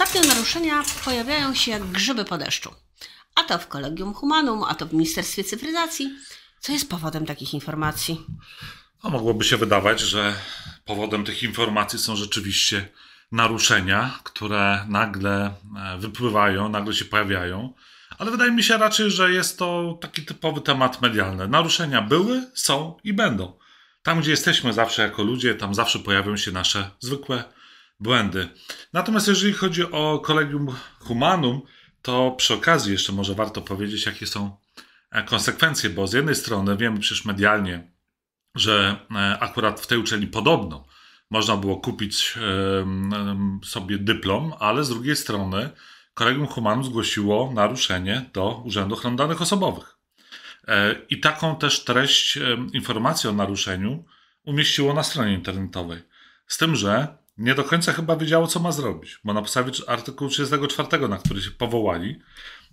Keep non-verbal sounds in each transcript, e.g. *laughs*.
Ostatnio naruszenia pojawiają się jak grzyby po deszczu. A to w Kolegium Humanum, a to w Ministerstwie Cyfryzacji. Co jest powodem takich informacji? No, mogłoby się wydawać, że powodem tych informacji są rzeczywiście naruszenia, które nagle e, wypływają, nagle się pojawiają. Ale wydaje mi się raczej, że jest to taki typowy temat medialny. Naruszenia były, są i będą. Tam, gdzie jesteśmy zawsze jako ludzie, tam zawsze pojawią się nasze zwykłe błędy. Natomiast jeżeli chodzi o kolegium humanum, to przy okazji jeszcze może warto powiedzieć, jakie są e, konsekwencje, bo z jednej strony wiemy przecież medialnie, że e, akurat w tej uczelni podobno można było kupić sobie dyplom, ale z drugiej strony kolegium humanum zgłosiło naruszenie do Urzędu Ochrony Danych Osobowych. E, I taką też treść informacji o naruszeniu umieściło na stronie internetowej. Z tym, że nie do końca chyba wiedziało, co ma zrobić, bo na podstawie artykułu 34, na który się powołali,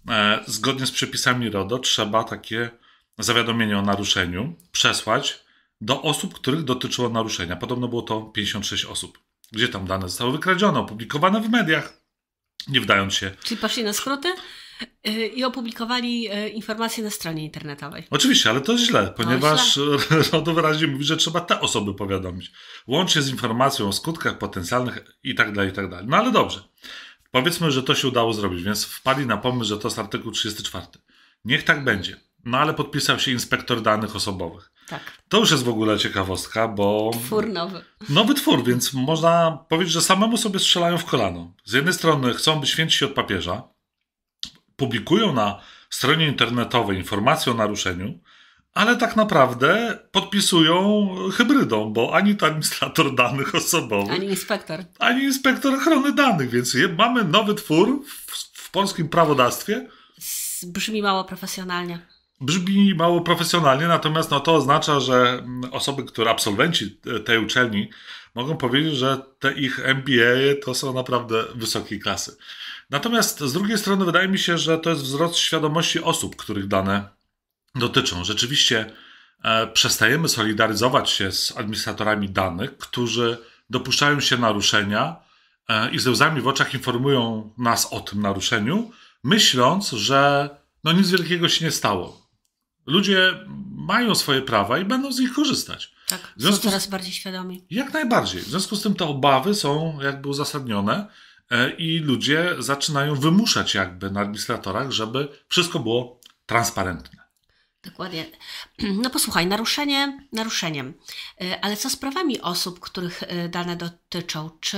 e, zgodnie z przepisami RODO trzeba takie zawiadomienie o naruszeniu przesłać do osób, których dotyczyło naruszenia. Podobno było to 56 osób, gdzie tam dane zostały wykradzione, opublikowane w mediach, nie wdając się. Czyli poszli na skróty? Y, i opublikowali y, informacje na stronie internetowej. Oczywiście, ale to źle, no, ponieważ no, źle. *laughs* RODO wyraźnie mówi, że trzeba te osoby powiadomić. Łącznie z informacją o skutkach potencjalnych i tak dalej, i tak dalej. No ale dobrze. Powiedzmy, że to się udało zrobić, więc wpadli na pomysł, że to jest artykuł 34. Niech tak będzie. No ale podpisał się inspektor danych osobowych. Tak. To już jest w ogóle ciekawostka, bo. Twór nowy. Nowy twór, więc można powiedzieć, że samemu sobie strzelają w kolano. Z jednej strony chcą być święci od papieża, publikują na stronie internetowej informacje o naruszeniu, ale tak naprawdę podpisują hybrydą, bo ani to administrator danych osobowych, ani inspektor, ani inspektor ochrony danych, więc mamy nowy twór w, w polskim prawodawstwie. Brzmi mało profesjonalnie. Brzmi mało profesjonalnie, natomiast no to oznacza, że mm, osoby, które absolwenci tej uczelni, mogą powiedzieć, że te ich MBA to są naprawdę wysokiej klasy. Natomiast z drugiej strony wydaje mi się, że to jest wzrost świadomości osób, których dane dotyczą. Rzeczywiście e, przestajemy solidaryzować się z administratorami danych, którzy dopuszczają się naruszenia e, i ze łzami w oczach informują nas o tym naruszeniu, myśląc, że no nic wielkiego się nie stało. Ludzie mają swoje prawa i będą z nich korzystać. Tak, są coraz z... bardziej świadomi. Jak najbardziej. W związku z tym te obawy są jakby uzasadnione. E, i ludzie zaczynają wymuszać jakby na administratorach, żeby wszystko było transparentne. Dokładnie. No posłuchaj, naruszenie naruszeniem, e, ale co z prawami osób, których e, dane dotyczą? Czy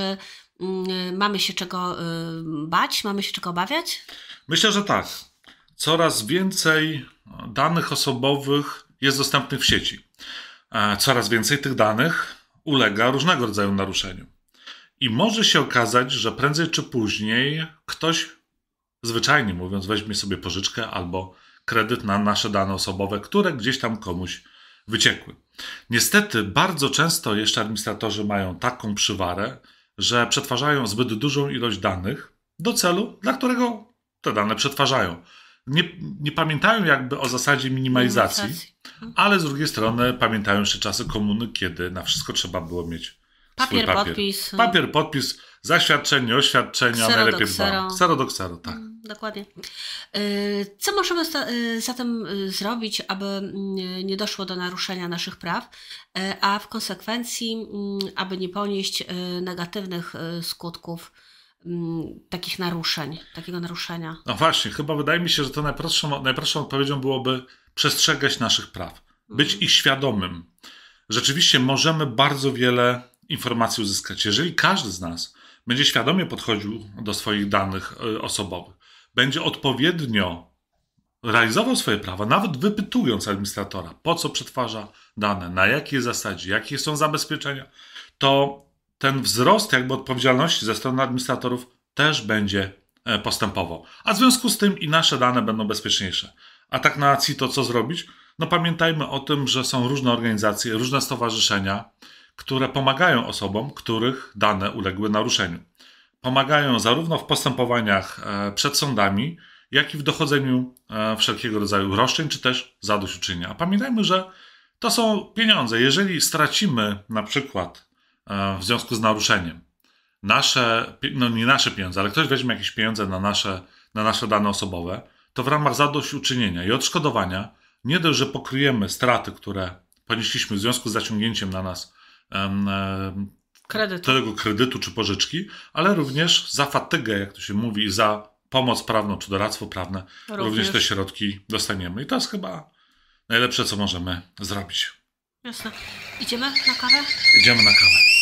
mm, mamy się czego bać, mamy się czego obawiać? Myślę, że tak. Coraz więcej danych osobowych jest dostępnych w sieci. Coraz więcej tych danych ulega różnego rodzaju naruszeniu. I może się okazać, że prędzej czy później ktoś, zwyczajnie mówiąc, weźmie sobie pożyczkę albo kredyt na nasze dane osobowe, które gdzieś tam komuś wyciekły. Niestety, bardzo często jeszcze administratorzy mają taką przywarę, że przetwarzają zbyt dużą ilość danych do celu, dla którego te dane przetwarzają. Nie, nie pamiętają jakby o zasadzie minimalizacji, ale z drugiej strony pamiętają jeszcze czasy komuny, kiedy na wszystko trzeba było mieć Papier, papier, podpis. Papier, podpis, zaświadczenie, oświadczenia, ksero najlepiej ksero. Ksero do ksero, tak. Mm, dokładnie. Y, co możemy y, zatem y, zrobić, aby mm, nie doszło do naruszenia naszych praw, a w konsekwencji, mm, aby nie ponieść negatywnych skutków takich naruszeń, takiego naruszenia? No właśnie, chyba wydaje mi się, że to najprostszą, najprostszą odpowiedzią byłoby przestrzegać naszych praw, być mhm. ich świadomym. Rzeczywiście możemy bardzo wiele informacji uzyskać, jeżeli każdy z nas będzie świadomie podchodził do swoich danych e, osobowych, będzie odpowiednio realizował swoje prawa, nawet wypytując administratora, po co przetwarza dane, na jakiej zasadzie, jakie są zabezpieczenia, to ten wzrost jakby odpowiedzialności ze strony administratorów też będzie e, postępował. A w związku z tym i nasze dane będą bezpieczniejsze. A tak na to co zrobić? No pamiętajmy o tym, że są różne organizacje, różne stowarzyszenia, które pomagają osobom, których dane uległy naruszeniu. Pomagają zarówno w postępowaniach e, przed sądami, jak i w dochodzeniu e, wszelkiego rodzaju roszczeń czy też zadośćuczynienia. A pamiętajmy, że to są pieniądze. Jeżeli stracimy na przykład e, w związku z naruszeniem nasze, no nie nasze pieniądze, ale ktoś weźmie jakieś pieniądze na nasze, na nasze dane osobowe, to w ramach zadośćuczynienia i odszkodowania nie dość, że pokryjemy straty, które ponieśliśmy w związku z zaciągnięciem na nas E, kredytu. tego kredytu czy pożyczki, ale również za fatygę, jak to się mówi, za pomoc prawną czy doradztwo prawne, również, również te środki dostaniemy. I to jest chyba najlepsze, co możemy zrobić. Jasne. Idziemy na kawę? Idziemy na kawę.